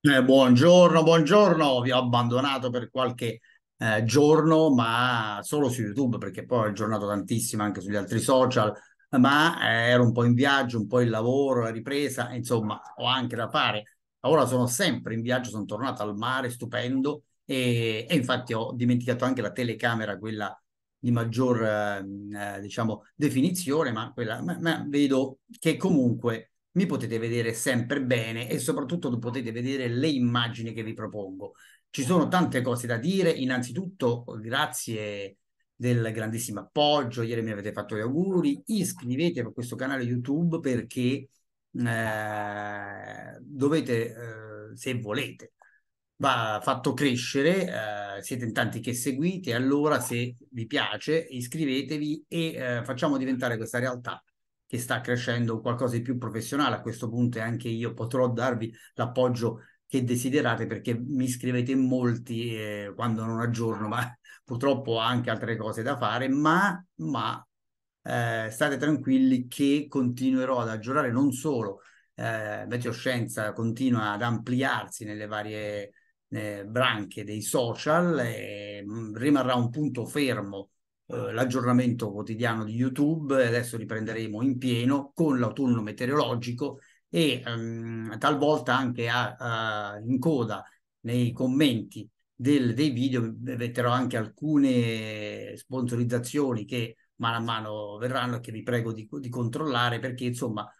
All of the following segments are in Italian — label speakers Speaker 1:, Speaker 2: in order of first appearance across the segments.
Speaker 1: Eh, buongiorno, buongiorno, vi ho abbandonato per qualche eh, giorno, ma solo su YouTube perché poi ho aggiornato tantissimo anche sugli altri social, ma eh, ero un po' in viaggio, un po' il lavoro, la ripresa, insomma ho anche da fare. Ora sono sempre in viaggio, sono tornato al mare, stupendo, e, e infatti ho dimenticato anche la telecamera, quella di maggior eh, diciamo, definizione, ma, quella, ma, ma vedo che comunque mi potete vedere sempre bene e soprattutto potete vedere le immagini che vi propongo. Ci sono tante cose da dire, innanzitutto grazie del grandissimo appoggio, ieri mi avete fatto gli auguri, iscrivetevi a questo canale YouTube perché eh, dovete, eh, se volete, va fatto crescere, eh, siete in tanti che seguite, allora se vi piace iscrivetevi e eh, facciamo diventare questa realtà che sta crescendo qualcosa di più professionale. A questo punto anche io potrò darvi l'appoggio che desiderate perché mi scrivete in molti eh, quando non aggiorno, ma purtroppo ho anche altre cose da fare, ma, ma eh, state tranquilli che continuerò ad aggiornare non solo. Eh, meteoscienza continua ad ampliarsi nelle varie eh, branche dei social, e eh, rimarrà un punto fermo eh, l'aggiornamento quotidiano di YouTube, adesso riprenderemo in pieno con l'autunno meteorologico e ehm, talvolta anche a, a, in coda nei commenti del, dei video metterò anche alcune sponsorizzazioni che mano a mano verranno e che vi prego di, di controllare perché insomma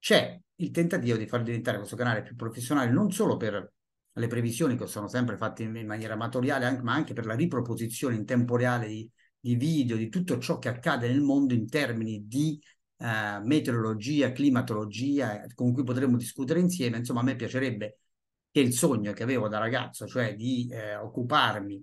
Speaker 1: c'è il tentativo di far diventare questo canale più professionale non solo per le previsioni che sono sempre fatte in, in maniera amatoriale anche, ma anche per la riproposizione in tempo reale di di video, di tutto ciò che accade nel mondo in termini di eh, meteorologia, climatologia, con cui potremmo discutere insieme. Insomma, a me piacerebbe che il sogno che avevo da ragazzo, cioè di eh, occuparmi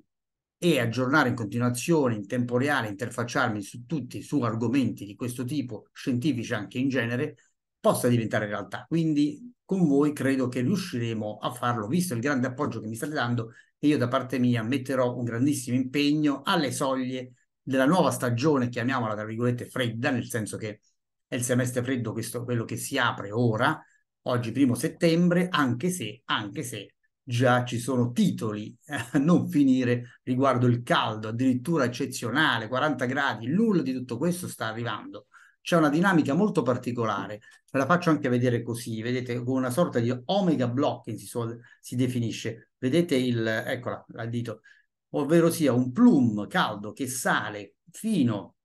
Speaker 1: e aggiornare in continuazione, in tempo reale, interfacciarmi su tutti, su argomenti di questo tipo, scientifici anche in genere, possa diventare realtà. Quindi con voi credo che riusciremo a farlo, visto il grande appoggio che mi state dando, e io da parte mia metterò un grandissimo impegno alle soglie della nuova stagione, chiamiamola tra virgolette fredda, nel senso che è il semestre freddo questo, quello che si apre ora, oggi primo settembre, anche se, anche se già ci sono titoli a non finire riguardo il caldo, addirittura eccezionale, 40 gradi, nulla di tutto questo sta arrivando. C'è una dinamica molto particolare, ve la faccio anche vedere così, vedete con una sorta di omega block si, suol, si definisce, vedete il, eccola, la dito, ovvero sia un plum caldo che sale fino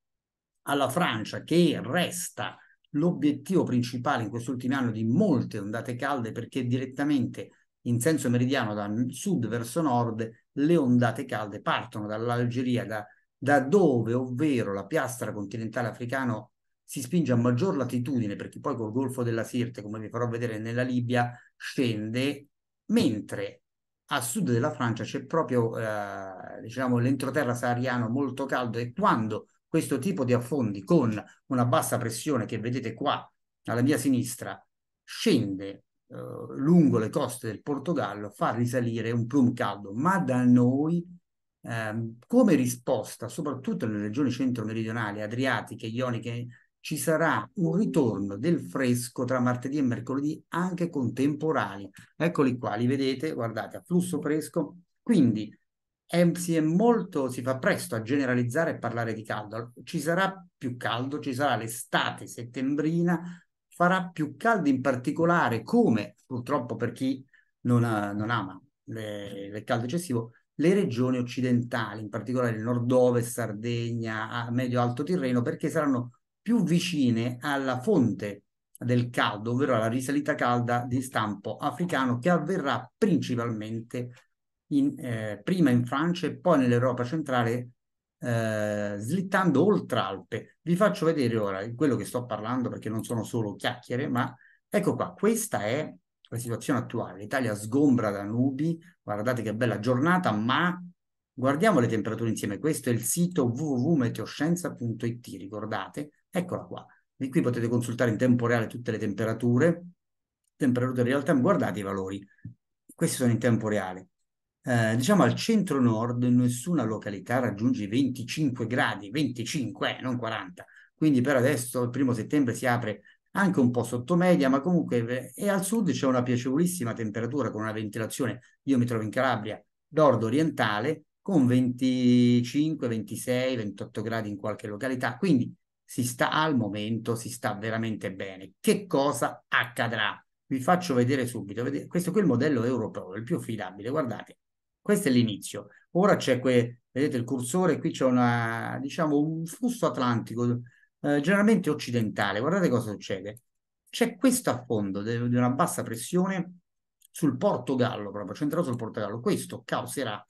Speaker 1: alla Francia, che resta l'obiettivo principale in quest'ultimo anno di molte ondate calde, perché direttamente in senso meridiano da sud verso nord le ondate calde partono dall'Algeria, da, da dove, ovvero la piastra continentale africana si spinge a maggior latitudine, perché poi col Golfo della Sirte, come vi farò vedere nella Libia, scende, mentre a sud della Francia c'è proprio eh, diciamo, l'entroterra sahariano molto caldo e quando questo tipo di affondi con una bassa pressione che vedete qua alla mia sinistra scende eh, lungo le coste del Portogallo fa risalire un plum caldo, ma da noi eh, come risposta, soprattutto nelle regioni centro-meridionali, adriatiche, ioniche, ci sarà un ritorno del fresco tra martedì e mercoledì anche con temporali. Eccoli qua, li vedete, guardate, a flusso fresco. Quindi è, si, è molto, si fa presto a generalizzare e parlare di caldo. Ci sarà più caldo, ci sarà l'estate settembrina, farà più caldo in particolare come purtroppo per chi non, ha, non ama il caldo eccessivo, le regioni occidentali, in particolare il nord-ovest, Sardegna, Medio-Alto Tirreno, perché saranno più vicine alla fonte del caldo, ovvero alla risalita calda di stampo africano che avverrà principalmente in, eh, prima in Francia e poi nell'Europa centrale eh, slittando oltre Alpe. Vi faccio vedere ora quello che sto parlando perché non sono solo chiacchiere, ma ecco qua, questa è la situazione attuale. L'Italia sgombra da nubi, guardate che bella giornata, ma guardiamo le temperature insieme. Questo è il sito www.meteoscienza.it, ricordate, Eccola qua. Di qui potete consultare in tempo reale tutte le temperature, temperature real time, guardate i valori. Questi sono in tempo reale. Eh, diciamo al centro-nord nessuna località raggiunge i 25 gradi, 25, eh, non 40. Quindi per adesso il primo settembre si apre anche un po' sotto media, ma comunque eh, e al sud c'è una piacevolissima temperatura con una ventilazione. Io mi trovo in Calabria, nord orientale, con 25, 26, 28 gradi in qualche località. Quindi si sta al momento, si sta veramente bene. Che cosa accadrà? Vi faccio vedere subito. questo qui è il modello europeo, il più affidabile. Guardate, questo è l'inizio. Ora c'è, que, vedete il cursore, qui c'è una, diciamo, un flusso atlantico, eh, generalmente occidentale. Guardate cosa succede. C'è questo affondo di una bassa pressione sul Portogallo, proprio centrato sul Portogallo. Questo causerà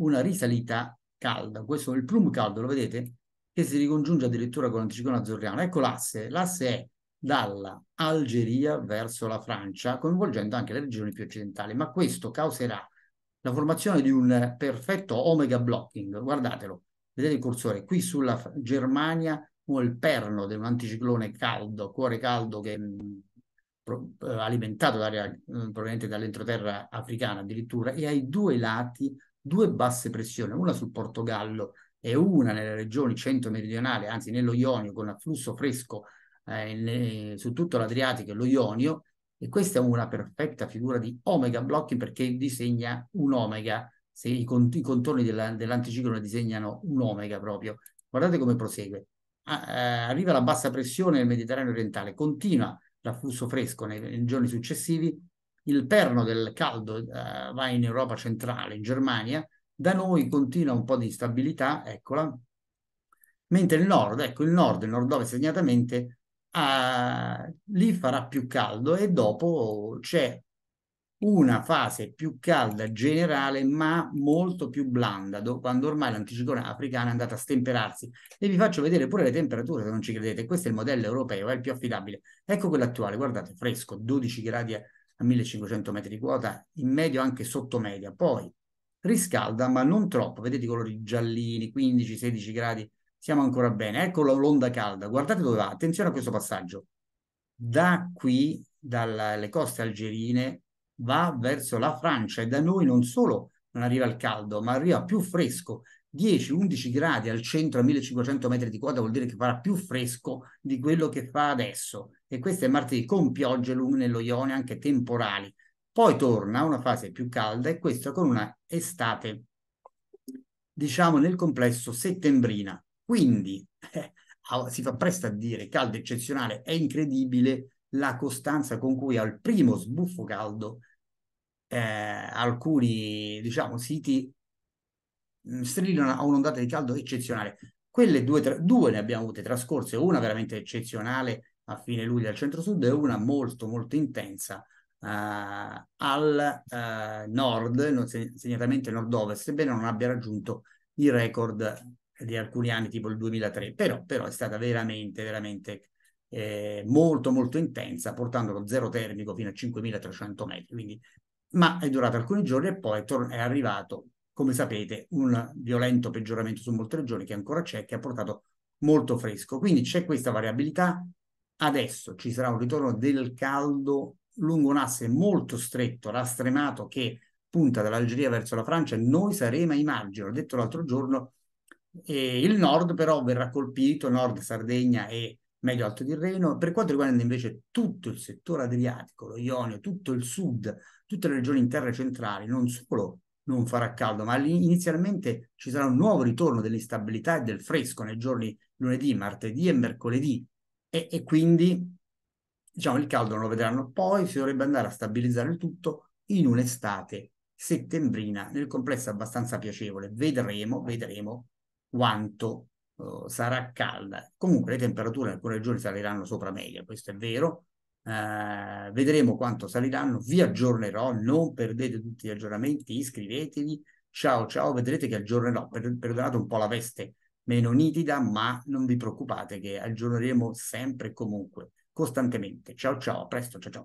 Speaker 1: una risalita calda. Questo è il plum caldo, lo vedete? che si ricongiunge addirittura con l'anticiclone azzurriano. Ecco l'asse, l'asse è dalla Algeria verso la Francia, coinvolgendo anche le regioni più occidentali, ma questo causerà la formazione di un perfetto omega blocking. Guardatelo, vedete il cursore, qui sulla Germania o il perno di un anticiclone caldo, cuore caldo che mm, eh, alimentato d'aria eh, proveniente dall'entroterra africana addirittura e ai due lati due basse pressioni, una sul Portogallo è una nelle regioni centro-meridionali, anzi nello Ionio, con afflusso fresco eh, eh, su tutto l'Adriatico e lo Ionio, e questa è una perfetta figura di omega blocking perché disegna un omega, se i, cont- i contorni della, dell'anticiclone disegnano un omega proprio. Guardate come prosegue. Ah, eh, arriva la bassa pressione nel Mediterraneo orientale, continua l'afflusso fresco nei, nei giorni successivi, il perno del caldo eh, va in Europa centrale, in Germania, da noi continua un po' di instabilità, eccola, mentre il nord, ecco il nord, il nord-ovest segnatamente, ah, lì farà più caldo e dopo c'è una fase più calda generale ma molto più blanda do, quando ormai l'anticiclone africana è andata a stemperarsi e vi faccio vedere pure le temperature se non ci credete questo è il modello europeo è il più affidabile ecco quello attuale guardate fresco 12 gradi a 1500 metri di quota in medio anche sotto media poi riscalda ma non troppo, vedete i colori giallini, 15-16 gradi, siamo ancora bene. Ecco l'onda calda, guardate dove va, attenzione a questo passaggio. Da qui, dalle coste algerine, va verso la Francia e da noi non solo non arriva il caldo, ma arriva più fresco. 10-11 gradi al centro a 1500 metri di quota vuol dire che farà più fresco di quello che fa adesso. E questo è martedì con piogge lungo nello Ione, anche temporali. Poi torna una fase più calda e questa con una estate, diciamo nel complesso settembrina. Quindi eh, si fa presto a dire caldo eccezionale, è incredibile la costanza con cui al primo sbuffo caldo eh, alcuni diciamo, siti mm, strillano a un'ondata di caldo eccezionale. Quelle due, tre, due ne abbiamo avute trascorse, una veramente eccezionale a fine luglio al centro-sud e una molto molto intensa eh, al eh, nord, segnatamente nord-ovest, sebbene non abbia raggiunto il record di alcuni anni, tipo il 2003, però, però è stata veramente, veramente eh, molto, molto intensa, portando lo zero termico fino a 5.300 metri. Quindi, ma è durato alcuni giorni e poi tor- è arrivato, come sapete, un violento peggioramento su molte regioni che ancora c'è, che ha portato molto fresco. Quindi c'è questa variabilità. Adesso ci sarà un ritorno del caldo lungo un asse molto stretto, rastremato, che punta dall'Algeria verso la Francia, noi saremo ai margini, l'ho detto l'altro giorno, e il nord però verrà colpito, nord Sardegna e medio Alto Tirreno. Per quanto riguarda invece tutto il settore adriatico, lo Ionio, tutto il sud, tutte le regioni in terre centrali, non solo non farà caldo, ma inizialmente ci sarà un nuovo ritorno dell'instabilità e del fresco nei giorni lunedì, martedì e mercoledì. E, e quindi diciamo, il caldo non lo vedranno poi, si dovrebbe andare a stabilizzare il tutto in un'estate settembrina, nel complesso abbastanza piacevole. Vedremo, vedremo quanto uh, sarà calda. Comunque le temperature in alcune regioni saliranno sopra media, questo è vero. Uh, vedremo quanto saliranno, vi aggiornerò, non perdete tutti gli aggiornamenti, iscrivetevi. Ciao ciao, vedrete che aggiornerò, per, perdonate un po' la veste meno nitida, ma non vi preoccupate che aggiorneremo sempre e comunque costantemente. Ciao ciao, a presto, ciao ciao.